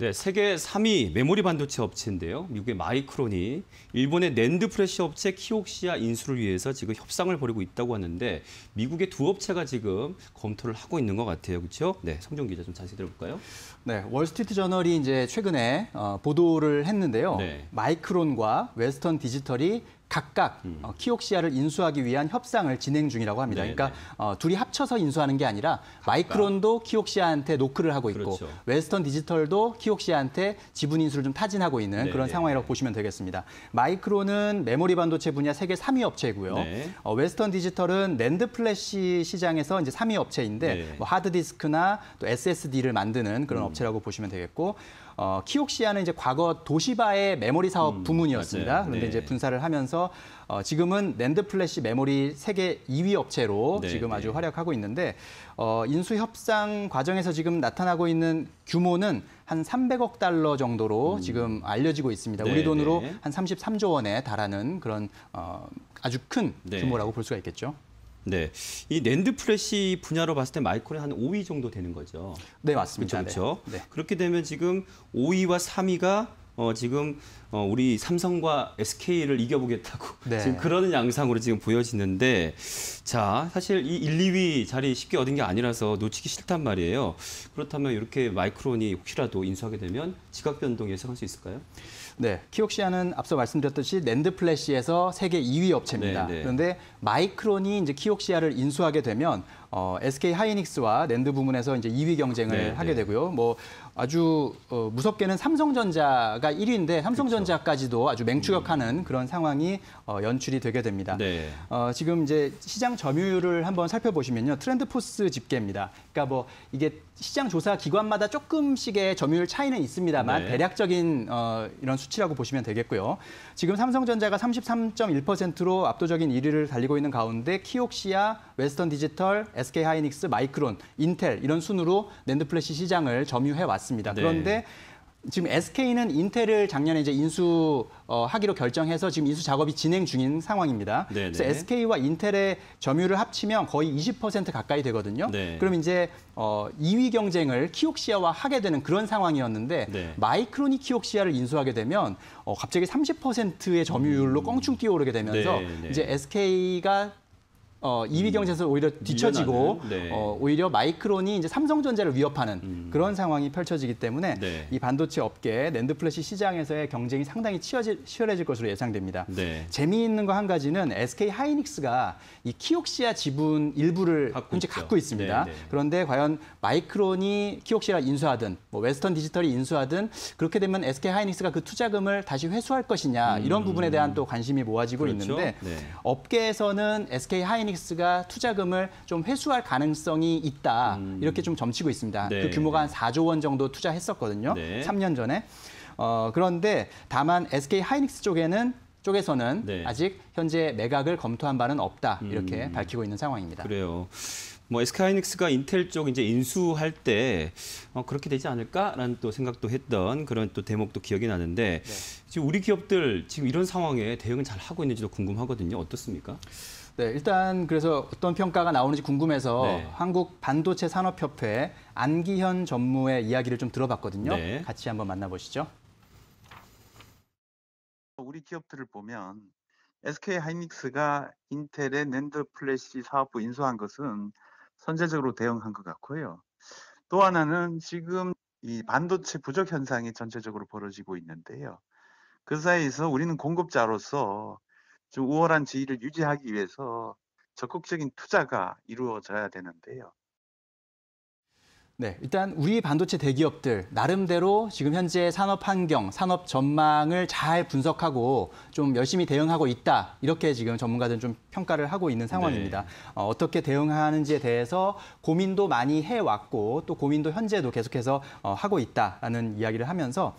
네, 세계 3위 메모리 반도체 업체인데요. 미국의 마이크론이 일본의 낸드 프레시 업체 키옥시아 인수를 위해서 지금 협상을 벌이고 있다고 하는데 미국의 두 업체가 지금 검토를 하고 있는 것 같아요. 그렇죠? 네, 성종 기자 좀 자세히 들어볼까요? 네, 월스트리트 저널이 이제 최근에 어, 보도를 했는데요. 네. 마이크론과 웨스턴 디지털이 각각 음. 어, 키옥시아를 인수하기 위한 협상을 진행 중이라고 합니다. 네네. 그러니까 네. 어, 둘이 합쳐서 인수하는 게 아니라 마이크론도 키옥시아한테 노크를 하고 있고 그렇죠. 웨스턴 디지털도 키옥시아한테 지분 인수를 좀 타진하고 있는 네네. 그런 네. 상황이라고 보시면 되겠습니다. 마이크론은 메모리 반도체 분야 세계 3위 업체고요. 어, 웨스턴 디지털은 랜드 플래시 시장에서 이제 3위 업체인데 뭐 하드 디스크나 또 SSD를 만드는 그런 음. 업체라고 보시면 되겠고 어, 키옥시아는 이제 과거 도시바의 메모리 사업 음, 부문이었습니다. 음, 그런데 네. 이제 분사를 하면서 어, 지금은 랜드 플래시 메모리 세계 2위 업체로 네, 지금 아주 네. 활약하고 있는데 어, 인수 협상 과정에서 지금 나타나고 있는 규모는 한 300억 달러 정도로 음. 지금 알려지고 있습니다. 우리 네, 돈으로 네. 한 33조 원에 달하는 그런 어, 아주 큰 네. 규모라고 볼 수가 있겠죠. 네, 이 낸드 플래시 분야로 봤을 때 마이콜이 크한 5위 정도 되는 거죠. 네, 맞습니다. 그렇죠. 네. 그렇게 되면 지금 5위와 3위가 어, 지금 어, 우리 삼성과 SK를 이겨보겠다고 네. 지금 그러는 양상으로 지금 보여지는데 자 사실 이 1, 2위 자리 쉽게 얻은 게 아니라서 놓치기 싫단 말이에요. 그렇다면 이렇게 마이크론이 혹시라도 인수하게 되면 지각 변동 예상할 수 있을까요? 네, 키옥시아는 앞서 말씀드렸듯이 랜드 플래시에서 세계 2위 업체입니다. 네, 네. 그런데 마이크론이 이제 키옥시아를 인수하게 되면 어, SK 하이닉스와 랜드 부문에서 이제 2위 경쟁을 네, 하게 네. 되고요. 뭐 아주 어, 무섭게는 삼성전자가 1위인데 삼성전자까지도 그렇죠. 아주 맹추격하는 음. 그런 상황이 어, 연출이 되게 됩니다. 네. 어, 지금 이제 시장 점유율을 한번 살펴보시면요. 트렌드포스 집계입니다. 그러니까 뭐 이게 시장 조사 기관마다 조금씩의 점유율 차이는 있습니다만 네. 대략적인 어, 이런 수 수치라고 보시면 되겠고요. 지금 삼성전자가 33.1%로 압도적인 1위를 달리고 있는 가운데 키옥시아, 웨스턴 디지털, SK 하이닉스, 마이크론, 인텔 이런 순으로 낸드 플래시 시장을 점유해 왔습니다. 네. 그런데 네. 지금 SK는 인텔을 작년에 이제 인수하기로 어, 결정해서 지금 인수 작업이 진행 중인 상황입니다. 네네. 그래서 네. SK와 인텔의 점유율을 합치면 거의 20% 가까이 되거든요. 네. 그럼 이제 어, 2위 경쟁을 키옥시아와 하게 되는 그런 상황이었는데 네. 마이크론이 키옥시아를 인수하게 되면 어, 갑자기 30%의 점유율로 음. 껑충 뛰어오르게 되면서 네. 네. 이제 SK가 어, 2위 경쟁에서 오히려 음, 뒤처지고 네. 어, 오히려 마이크론이 이제 삼성전자를 위협하는 음. 그런 상황이 펼쳐지기 때문에 네. 이 반도체 업계 랜드 플래시 시장에서의 경쟁이 상당히 치열질, 치열해질 것으로 예상됩니다. 네. 재미있는 거 한 가지는 SK 하이닉스가 이 키옥시아 지분 일부를 갖고 현재 갖고 있습니다. 네, 네. 그런데 과연 마이크론이 키옥시아 인수하든 뭐 웨스턴 디지털이 인수하든 그렇게 되면 SK 하이닉스가 그 투자금을 다시 회수할 것이냐 이런 음. 부분에 대한 또 관심이 모아지고 그렇죠? 있는데 네. 업계에서는 SK 하이닉스 하이닉스가 투자금을 좀 회수할 가능성이 있다. 음. 이렇게 좀 점치고 있습니다. 그 네. 그 규모가 한 4조 원 정도 투자했었거든요. 네. 3년 전에. 어, 그런데 다만 SK 하이닉스 쪽에는 쪽에서는 네. 아직 현재 매각을 검토한 바는 없다 이렇게 음. 밝히고 있는 상황입니다. 그래요. 뭐 SK하이닉스가 인텔 쪽 이제 인수할 때 어, 그렇게 되지 않을까라는 또 생각도 했던 그런 또 대목도 기억이 나는데 네. 지금 우리 기업들 지금 이런 상황에 대응을잘 하고 있는지도 궁금하거든요. 어떻습니까? 네, 일단 그래서 어떤 평가가 나오는지 궁금해서 네. 한국 반도체 산업협회 안기현 전무의 이야기를 좀 들어봤거든요. 네. 같이 한번 만나보시죠. 우리 기업들을 보면 SK 하이닉스가 인텔의 낸드 플래시 사업부 인수한 것은 선제적으로 대응한 것 같고요. 또 하나는 지금 이 반도체 부족 현상이 전체적으로 벌어지고 있는데요. 그 사이에서 우리는 공급자로서 좀 우월한 지위를 유지하기 위해서 적극적인 투자가 이루어져야 되는데요. 네, 일단 우리 반도체 대기업들 나름대로 지금 현재 산업 환경, 산업 전망을 잘 분석하고 좀 열심히 대응하고 있다. 이렇게 지금 전문가들은 좀 평가를 하고 있는 상황입니다. 네. 어, 떻게 대응하는지에 대해서 고민도 많이 해왔고 또 고민도 현재도 계속해서 어, 하고 있다라는 이야기를 하면서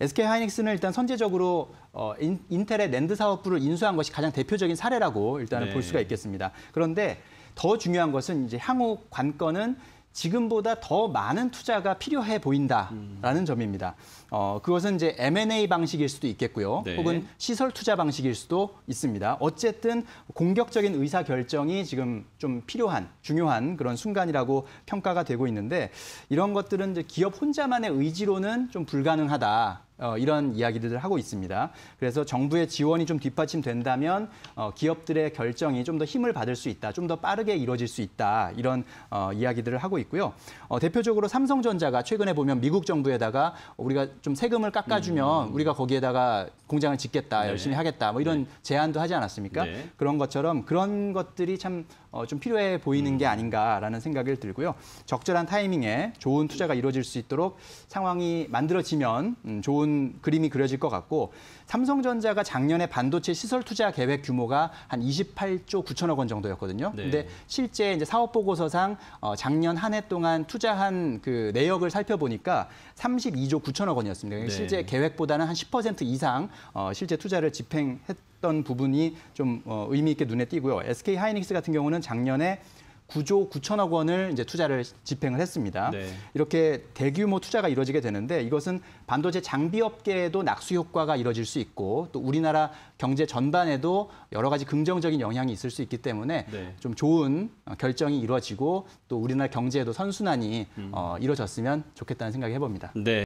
SK 하이닉스는 일단 선제적으로 어, 인, 텔의 랜드 사업부를 인수한 것이 가장 대표적인 사례라고 일단은 네. 볼 수가 있겠습니다. 그런데 더 중요한 것은 이제 향후 관건은 지금보다 더 많은 투자가 필요해 보인다라는 음. 점입니다. 어, 그것은 이제 M&A 방식일 수도 있겠고요. 네. 혹은 시설 투자 방식일 수도 있습니다. 어쨌든 공격적인 의사 결정이 지금 좀 필요한 중요한 그런 순간이라고 평가가 되고 있는데 이런 것들은 이제 기업 혼자만의 의지로는 좀 불가능하다. 어, 이런 이야기들을 하고 있습니다. 그래서 정부의 지원이 좀 뒷받침된다면 어, 기업들의 결정이 좀 더 힘을 받을 수 있다, 좀 더 빠르게 이루어질 수 있다 이런 어, 이야기들을 하고 있고요. 어, 대표적으로 삼성전자가 최근에 보면 미국 정부에다가 우리가 좀 세금을 깎아주면 음. 우리가 거기에다가 공장을 짓겠다, 네. 열심히 하겠다 뭐 이런 네. 제안도 하지 않았습니까? 네. 그런 것처럼 그런 것들이 참 어, 좀 필요해 보이는 음. 게 아닌가라는 생각을 들고요. 적절한 타이밍에 좋은 투자가 이루어질 수 있도록 상황이 만들어지면 음, 좋은 좋은 그림이 그려질 것 같고 삼성전자가 작년에 반도체 시설 투자 계획 규모가 한 28조 9천억 원 정도였거든요. 네. 근데 실제 이제 사업 보고서상 어, 작년 한 해 동안 투자한 그 내역을 살펴보니까 32조 9천억 원이었습니다. 그러니까 네. 실제 계획보다는 한 10% 이상 어, 실제 투자를 집행했던 부분이 좀 어, 의미 있게 눈에 띄고요. SK 하이닉스 같은 경우는 작년에 9조 9천억 원을 이제 투자를 집행을 했습니다. 네. 이렇게 대규모 투자가 이루어지게 되는데 이것은 반도체 장비 업계에도 낙수 효과가 이루어질 수 있고 또 우리나라 경제 전반에도 여러 가지 긍정적인 영향이 있을 수 있기 때문에 네. 좀 좋은 어, 결정이 이루어지고 또 우리나라 경제에도 선순환이 음. 어, 이루어졌으면 좋겠다는 생각을 해봅니다. 네.